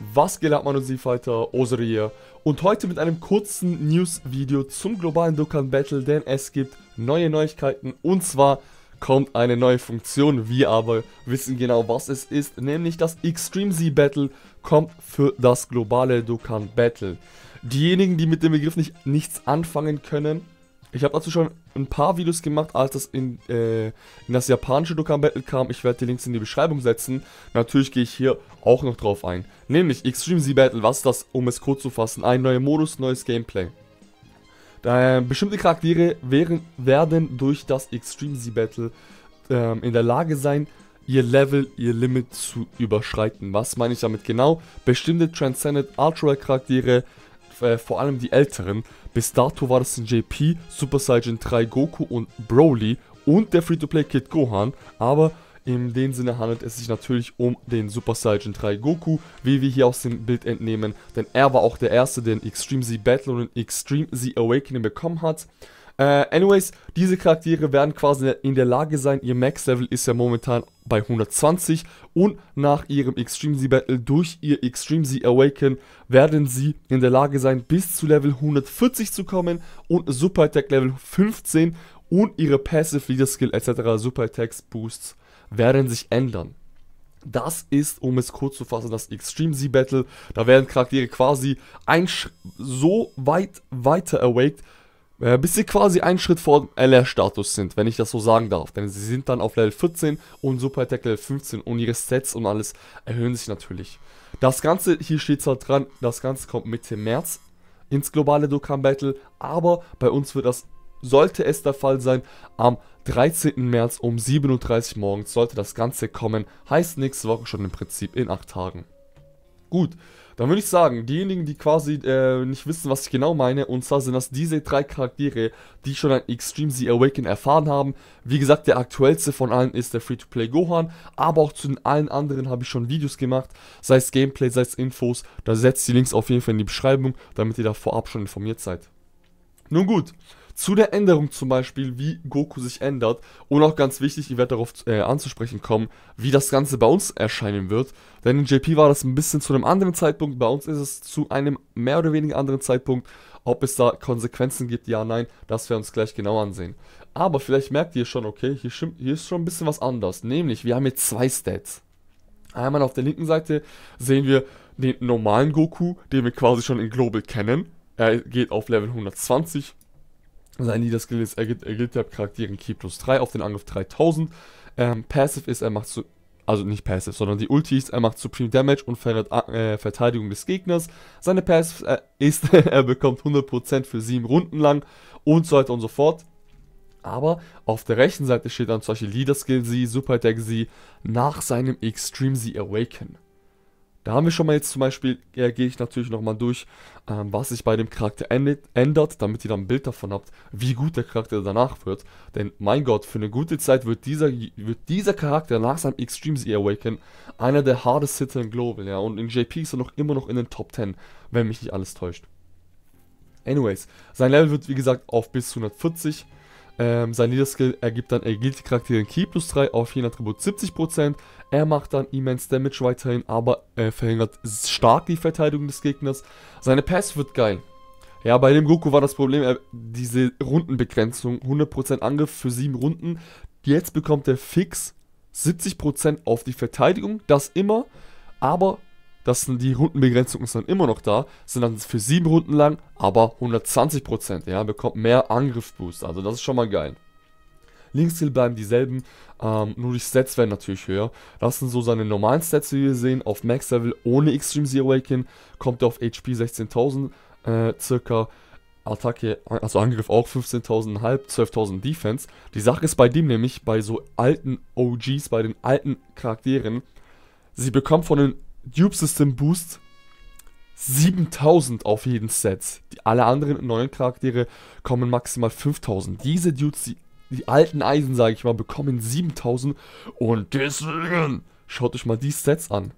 Was geht ab, Manu Fighter, Osri hier. Und heute mit einem kurzen News-Video zum globalen Dokkan Battle, denn es gibt neue Neuigkeiten. Und zwar kommt eine neue Funktion, wir aber wissen genau, was es ist, nämlich das Extreme Z Battle kommt für das globale Dokkan Battle. Diejenigen, die mit dem Begriff nicht, nichts anfangen können, ich habe dazu schon ein paar Videos gemacht, als das in, äh, in das japanische Dokkan Battle kam. Ich werde die Links in die Beschreibung setzen. Natürlich gehe ich hier auch noch drauf ein. Nämlich Extreme Z Battle, was ist das, um es kurz zu fassen? Ein neuer Modus, neues Gameplay. Da, äh, bestimmte Charaktere wären, werden durch das Extreme Z Battle äh, in der Lage sein, ihr Level, ihr Limit zu überschreiten. Was meine ich damit genau? Bestimmte Transcendent Ultra Charaktere äh, vor allem die Älteren. Bis dato war es ein JP, Super Saiyan 3 Goku und Broly und der Free-to-Play Kid Gohan, aber in dem Sinne handelt es sich natürlich um den Super Saiyan 3 Goku, wie wir hier aus dem Bild entnehmen, denn er war auch der erste, der Extreme Z Battle und Extreme Z Awakening bekommen hat. Äh, anyways, diese Charaktere werden quasi in der Lage sein, ihr Max-Level ist ja momentan bei 120 und nach ihrem Extreme Z Battle durch ihr Extreme Z Awaken werden sie in der Lage sein, bis zu Level 140 zu kommen und Super Attack Level 15 und ihre Passive Leader Skill etc. Super Attacks Boosts werden sich ändern. Das ist, um es kurz zu fassen, das Extreme Z Battle. Da werden Charaktere quasi so weit weiter awaked, äh, bis sie quasi einen Schritt vor LR-Status sind, wenn ich das so sagen darf. Denn sie sind dann auf Level 14 und Super Attack Level 15 und ihre Sets und alles erhöhen sich natürlich. Das Ganze, hier steht es halt dran, das Ganze kommt Mitte März ins globale Dokkan Battle, aber bei uns wird das, sollte es der Fall sein, am 13. März um 7.30 Uhr morgens sollte das Ganze kommen. Heißt nächste Woche schon im Prinzip in 8 Tagen. Gut, dann würde ich sagen, diejenigen, die quasi äh, nicht wissen, was ich genau meine, und zwar sind das diese drei Charaktere, die schon an Extreme The Awaken erfahren haben. Wie gesagt, der aktuellste von allen ist der Free-to-Play Gohan, aber auch zu den allen anderen habe ich schon Videos gemacht, sei es Gameplay, sei es Infos. Da setzt die Links auf jeden Fall in die Beschreibung, damit ihr da vorab schon informiert seid. Nun gut zu der Änderung zum Beispiel, wie Goku sich ändert. Und auch ganz wichtig, ich werde darauf äh, anzusprechen kommen, wie das Ganze bei uns erscheinen wird. Denn in JP war das ein bisschen zu einem anderen Zeitpunkt, bei uns ist es zu einem mehr oder weniger anderen Zeitpunkt. Ob es da Konsequenzen gibt, ja, nein, das werden wir uns gleich genau ansehen. Aber vielleicht merkt ihr schon, okay, hier, hier ist schon ein bisschen was anders. Nämlich, wir haben hier zwei Stats. Einmal auf der linken Seite sehen wir den normalen Goku, den wir quasi schon in Global kennen. Er geht auf Level 120, sein Leader-Skill ist, er gibt, er gibt der Charakteren Key plus 3 auf den Angriff 3000. Ähm, Passive ist, er macht zu... also nicht Passive, sondern die Ultis, er macht Supreme Damage und verrät äh, Verteidigung des Gegners. Seine Passive äh, ist, er bekommt 100% für 7 Runden lang und so weiter und so fort. Aber auf der rechten Seite steht dann zum Beispiel Leader Skill Sie, Super Attack Sie, nach seinem Extreme Sie Awaken. Da haben wir schon mal jetzt zum Beispiel, ja, gehe ich natürlich nochmal durch, ähm, was sich bei dem Charakter endet, ändert, damit ihr dann ein Bild davon habt, wie gut der Charakter danach wird. Denn mein Gott, für eine gute Zeit wird dieser, wird dieser Charakter nach seinem Extreme Z Awaken einer der hardest Hitter in Global, ja. Und in JP ist er noch immer noch in den Top 10, wenn mich nicht alles täuscht. Anyways, sein Level wird wie gesagt auf bis 140 ähm, sein Leader-Skill ergibt dann erhielt Charakteren Key plus 3 auf jeden Attribut 70%. Er macht dann immense Damage weiterhin, aber äh, verhindert stark die Verteidigung des Gegners. Seine Pass wird geil. Ja, bei dem Goku war das Problem, er, diese Rundenbegrenzung, 100% Angriff für 7 Runden. Jetzt bekommt er fix 70% auf die Verteidigung, das immer, aber dass die Rundenbegrenzung ist dann immer noch da, sind dann für sieben Runden lang, aber 120%, ja, bekommt mehr Angriffboost, also das ist schon mal geil. Linkskill bleiben dieselben, ähm, nur die Stats werden natürlich höher. Das sind so seine normalen Stats, wie wir sehen, auf Max Level ohne Extreme Zero Awaken, kommt er auf HP 16.000 äh, circa, Attacke, also Angriff auch 15.500, 12.000 Defense. Die Sache ist bei dem nämlich, bei so alten OGs, bei den alten Charakteren, sie bekommen von den Dupe System Boost 7000 auf jeden Set. Die, alle anderen neuen Charaktere kommen maximal 5000. Diese Dudes, die, die alten Eisen, sage ich mal, bekommen 7000 und deswegen schaut euch mal die Sets an.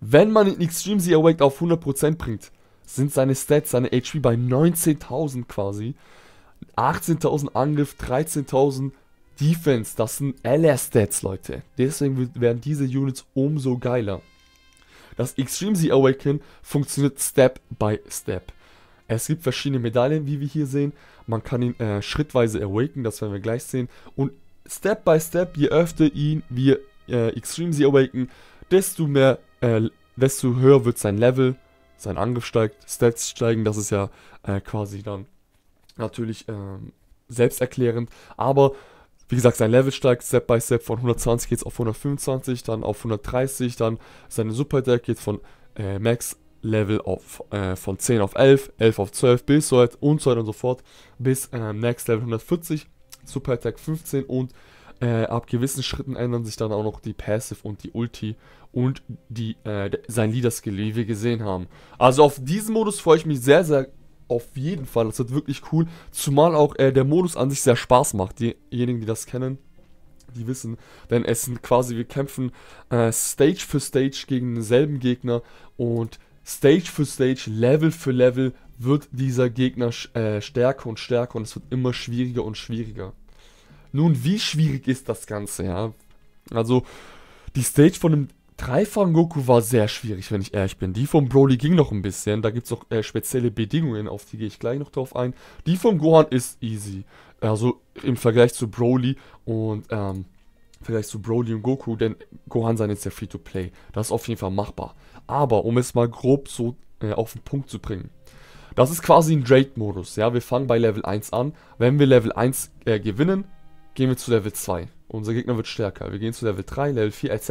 Wenn man den Extreme Z Awake auf 100% bringt, sind seine Stats, seine HP bei 19.000 quasi. 18.000 Angriff, 13.000 Defense, das sind LR-Stats, Leute. Deswegen werden diese Units umso geiler. Das Extreme Z Awaken funktioniert Step by Step. Es gibt verschiedene Medaillen, wie wir hier sehen. Man kann ihn äh, schrittweise awaken, das werden wir gleich sehen. Und Step by Step, je öfter ihn wir äh, Extreme Z awaken, desto mehr, äh, desto höher wird sein Level, sein Angriff steigt, Stats steigen, das ist ja äh, quasi dann natürlich ähm, selbsterklärend. Aber wie gesagt, sein Level steigt Step by Step von 120 geht es auf 125, dann auf 130, dann seine Super Deck geht von äh, Max Level auf, äh, von 10 auf 11, 11 auf 12 bis so weit und so weiter und so fort bis äh, Max Level 140, Super Attack 15 und äh, ab gewissen Schritten ändern sich dann auch noch die Passive und die Ulti und die, äh, sein Leader-Skill, wie wir gesehen haben. Also auf diesen Modus freue ich mich sehr, sehr auf jeden Fall. Das wird wirklich cool. Zumal auch äh, der Modus an sich sehr Spaß macht. Diejenigen, die das kennen, die wissen. Denn es sind quasi, wir kämpfen äh, Stage für Stage gegen denselben Gegner und Stage für Stage, Level für Level wird dieser Gegner äh, stärker und stärker und es wird immer schwieriger und schwieriger. Nun, wie schwierig ist das Ganze, ja? Also, die Stage von dem 3 von Goku war sehr schwierig, wenn ich ehrlich bin. Die von Broly ging noch ein bisschen. Da gibt es auch äh, spezielle Bedingungen, auf die gehe ich gleich noch drauf ein. Die von Gohan ist easy. Also im Vergleich zu Broly und ähm, im Vergleich zu Broly und Goku, denn Gohan sein ist ja free to play. Das ist auf jeden Fall machbar. Aber um es mal grob so äh, auf den Punkt zu bringen. Das ist quasi ein drake modus Ja, wir fangen bei Level 1 an. Wenn wir Level 1 äh, gewinnen, gehen wir zu Level 2. Unser Gegner wird stärker. Wir gehen zu Level 3, Level 4 etc.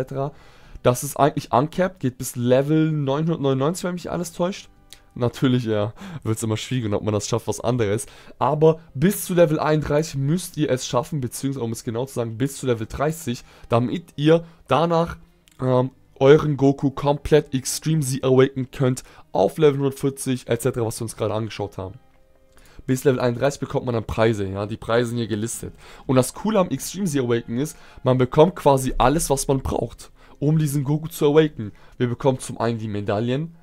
Das ist eigentlich uncapped, geht bis Level 999, wenn mich alles täuscht. Natürlich, ja, wird es immer schwieriger, ob man das schafft, was anderes. Aber bis zu Level 31 müsst ihr es schaffen, beziehungsweise um es genau zu sagen, bis zu Level 30, damit ihr danach ähm, euren Goku komplett Extreme Z awaken könnt auf Level 140 etc., was wir uns gerade angeschaut haben. Bis Level 31 bekommt man dann Preise, ja, die Preise sind hier gelistet. Und das Coole am Extreme Z Awaken ist, man bekommt quasi alles, was man braucht um diesen Goku zu awaken. Wir bekommen zum einen die Medaillen.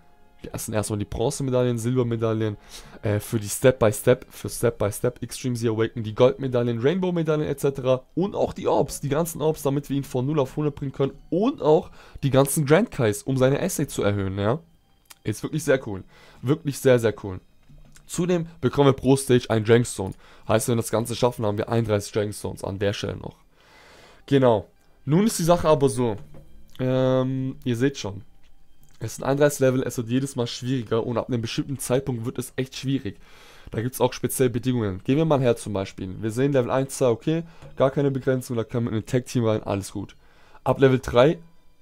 Das sind erstmal die Bronzemedaillen, Silbermedaillen, äh, für die Step-by-Step, Step, für Step-by-Step Step Extreme Zero Awaken, die Goldmedaillen, Rainbow-Medaillen etc. Und auch die Orbs, die ganzen Orbs, damit wir ihn von 0 auf 100 bringen können. Und auch die ganzen Grand Kais, um seine Essay zu erhöhen, ja. Ist wirklich sehr cool. Wirklich sehr, sehr cool. Zudem bekommen wir pro Stage einen Dragonstone. Heißt, wenn wir das Ganze schaffen, haben wir 31 Dragonstones an der Stelle noch. Genau. Nun ist die Sache aber so, ähm, ihr seht schon. Es ist ein Level, es wird jedes Mal schwieriger und ab einem bestimmten Zeitpunkt wird es echt schwierig. Da gibt es auch spezielle Bedingungen. Gehen wir mal her zum Beispiel. Wir sehen Level 1, 2, okay, gar keine Begrenzung, da kann man in ein Tag-Team rein, alles gut. Ab Level 3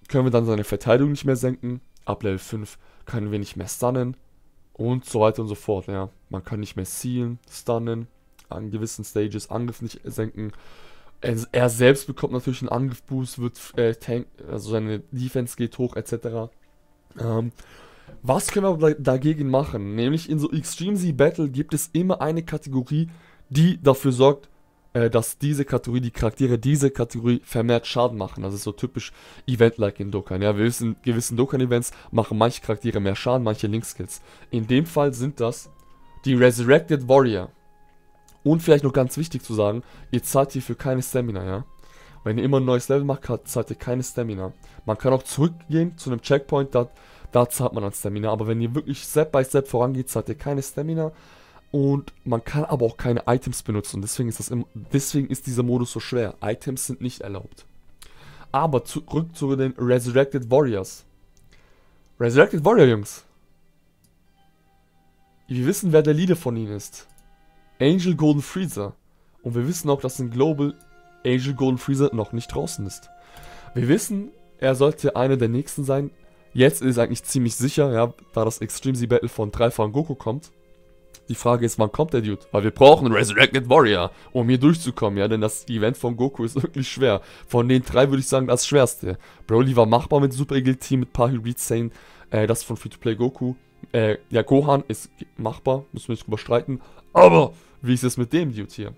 können wir dann seine Verteidigung nicht mehr senken. Ab Level 5 können wir nicht mehr stunnen. Und so weiter und so fort, ja. Man kann nicht mehr sealen, stunnen, an gewissen Stages Angriff nicht senken er, er selbst bekommt natürlich einen Angriffboost, wird äh, tank, also seine Defense geht hoch, etc. Ähm, was können wir dagegen machen? Nämlich in so Extreme Z Battle gibt es immer eine Kategorie, die dafür sorgt, äh, dass diese Kategorie, die Charaktere dieser Kategorie vermehrt Schaden machen. Das ist so typisch Event-like in Dokkan. Ja, wir wissen, gewissen Dokkan-Events machen manche Charaktere mehr Schaden, manche Link-Skills. In dem Fall sind das die Resurrected Warrior. Und vielleicht noch ganz wichtig zu sagen, ihr zahlt hierfür keine Stamina, ja. Wenn ihr immer ein neues Level macht, zahlt ihr keine Stamina. Man kann auch zurückgehen zu einem Checkpoint, da, da zahlt man an Stamina. Aber wenn ihr wirklich Step by Step vorangeht, zahlt ihr keine Stamina. Und man kann aber auch keine Items benutzen. Deswegen ist, das im, deswegen ist dieser Modus so schwer. Items sind nicht erlaubt. Aber zurück zu den Resurrected Warriors. Resurrected Warrior, Jungs. Wir wissen, wer der Leader von ihnen ist. Angel Golden Freezer. Und wir wissen auch, dass in Global Angel Golden Freezer noch nicht draußen ist. Wir wissen, er sollte einer der nächsten sein. Jetzt ist eigentlich ziemlich sicher, ja, da das Extreme Z Battle von 3 von Goku kommt. Die Frage ist, wann kommt der Dude? Weil wir brauchen Resurrected Warrior, um hier durchzukommen, ja, denn das Event von Goku ist wirklich schwer. Von den drei würde ich sagen, das schwerste. Broly war machbar mit Super Eagle Team, mit paar Hybrid Sane, äh, das von Free-to-Play Goku. Äh, ja, Gohan ist machbar, müssen wir nicht drüber streiten. Aber wie ist es mit dem Dude hier?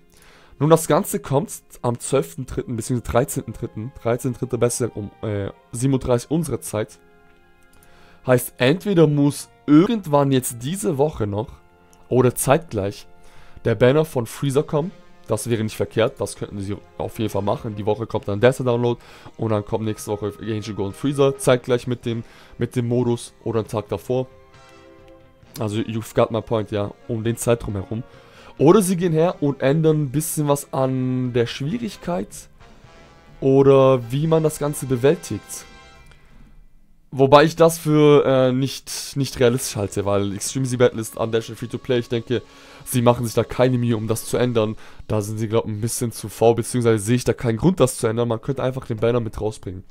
Nun, das Ganze kommt am 12.3. bzw. 13.3. 13.3. besser um äh, 37 unsere Zeit. Heißt, entweder muss irgendwann jetzt diese Woche noch oder zeitgleich der Banner von Freezer kommen. Das wäre nicht verkehrt, das könnten sie auf jeden Fall machen. Die Woche kommt dann der Download und dann kommt nächste Woche Angel Golden Freezer zeitgleich mit dem, mit dem Modus oder einen Tag davor. Also you've got my point, ja. Um den Zeitraum herum. Oder sie gehen her und ändern ein bisschen was an der Schwierigkeit oder wie man das Ganze bewältigt. Wobei ich das für äh, nicht, nicht realistisch halte, weil Extreme Z Battle ist an der Stelle Free-to-Play. Ich denke, sie machen sich da keine Mühe, um das zu ändern. Da sind sie, glaube ich, ein bisschen zu faul, beziehungsweise sehe ich da keinen Grund, das zu ändern. Man könnte einfach den Banner mit rausbringen.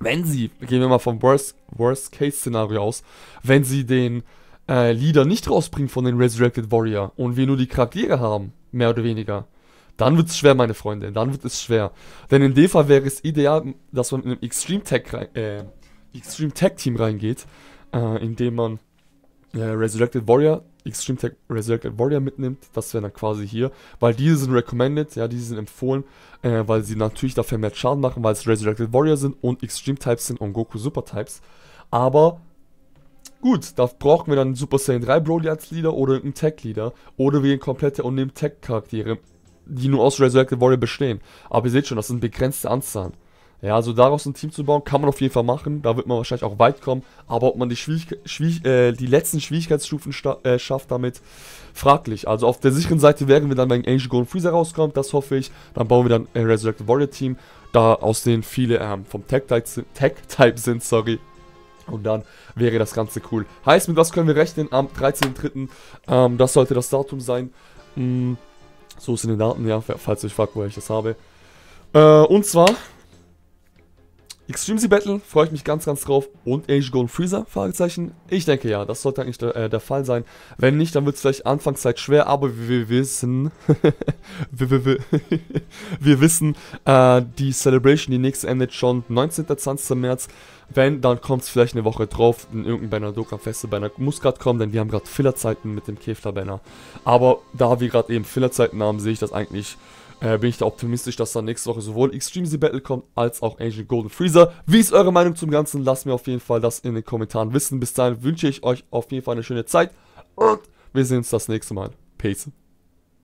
Wenn sie, gehen wir mal vom Worst-Case-Szenario Worst aus, wenn sie den äh, Lieder nicht rausbringen von den Resurrected Warrior und wir nur die Charaktere haben, mehr oder weniger, dann wird es schwer, meine Freunde, dann wird es schwer. Denn in Defa wäre es ideal, dass man in einem Extreme Tech, äh, Extreme Tag Team reingeht, äh, indem man äh, Resurrected Warrior, Extreme Tag Resurrected Warrior mitnimmt. Das wäre dann quasi hier, weil diese sind recommended, ja, diese sind empfohlen, äh, weil sie natürlich dafür mehr Schaden machen, weil es Resurrected Warrior sind und Extreme Types sind und Goku Super Types. Aber Gut, da brauchen wir dann Super Saiyan 3 Broly als Leader oder einen Tech-Leader. Oder wir gehen komplette und nehmen Tech-Charaktere, die nur aus Resurrected Warrior bestehen. Aber ihr seht schon, das sind begrenzte Anzahlen. Ja, also daraus ein Team zu bauen, kann man auf jeden Fall machen. Da wird man wahrscheinlich auch weit kommen. Aber ob man die, Schwierig Schwierig äh, die letzten Schwierigkeitsstufen äh, schafft damit, fraglich. Also auf der sicheren Seite wären wir dann, wenn Angel Golden Freezer rauskommt, das hoffe ich. Dann bauen wir dann ein Resurrected Warrior Team, da aus denen viele ähm, vom Tech-Type sind, Tech sind, sorry. Und dann wäre das Ganze cool. Heißt, mit was können wir rechnen am 13.3.? Ähm, das sollte das Datum sein. Hm, so sind die Daten, ja, falls ihr euch fragt, woher ich das habe. Äh, und zwar Extreme Battle, freue ich mich ganz, ganz drauf. Und Age Golden Freezer? Fragezeichen. Ich denke ja, das sollte eigentlich der, äh, der Fall sein. Wenn nicht, dann wird es vielleicht Anfangszeit schwer, aber wir wissen. wir, wir, wir, wir, wissen, äh, die Celebration, die nächste endet schon 19. 20. März. Wenn, dann kommt es vielleicht eine Woche drauf. In irgendeiner Banner Doka Feste Banner muss gerade kommen, denn wir haben gerade Fillerzeiten mit dem Kevlar Banner. Aber da wir gerade eben Fillerzeiten haben, sehe ich das eigentlich äh, bin ich da optimistisch, dass dann nächste Woche sowohl Extreme Z Battle kommt, als auch Ancient Golden Freezer. Wie ist eure Meinung zum Ganzen? Lasst mir auf jeden Fall das in den Kommentaren wissen. Bis dahin wünsche ich euch auf jeden Fall eine schöne Zeit und wir sehen uns das nächste Mal. Peace.